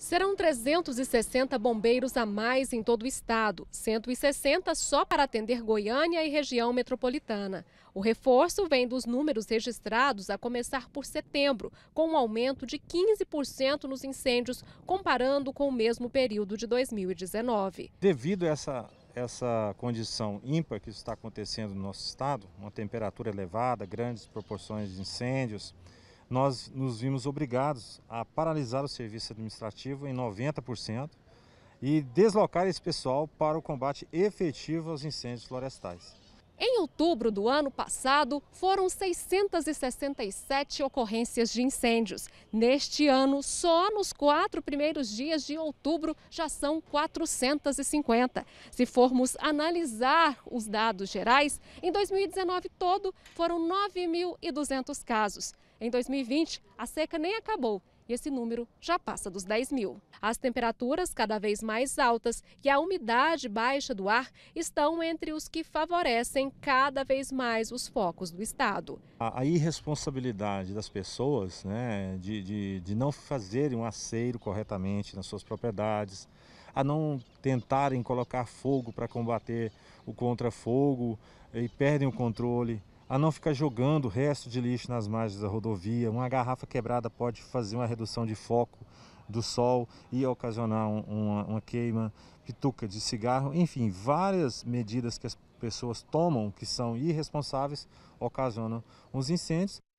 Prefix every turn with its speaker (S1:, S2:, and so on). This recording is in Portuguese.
S1: Serão 360 bombeiros a mais em todo o estado, 160 só para atender Goiânia e região metropolitana. O reforço vem dos números registrados a começar por setembro, com um aumento de 15% nos incêndios, comparando com o mesmo período de 2019.
S2: Devido a essa, essa condição ímpar que está acontecendo no nosso estado, uma temperatura elevada, grandes proporções de incêndios, nós nos vimos obrigados a paralisar o serviço administrativo em 90% e deslocar esse pessoal para o combate efetivo aos incêndios florestais.
S1: Em outubro do ano passado, foram 667 ocorrências de incêndios. Neste ano, só nos quatro primeiros dias de outubro, já são 450. Se formos analisar os dados gerais, em 2019 todo foram 9.200 casos. Em 2020, a seca nem acabou e esse número já passa dos 10 mil. As temperaturas cada vez mais altas e a umidade baixa do ar estão entre os que favorecem cada vez mais os focos do estado.
S2: A, irresponsabilidade das pessoas né, de, de, de não fazerem um aceiro corretamente nas suas propriedades, a não tentarem colocar fogo para combater o contrafogo e perdem o controle a não ficar jogando resto de lixo nas margens da rodovia. Uma garrafa quebrada pode fazer uma redução de foco do sol e ocasionar uma, uma, queima, pituca de cigarro, enfim, várias medidas que as pessoas tomam que são irresponsáveis ocasionam os incêndios.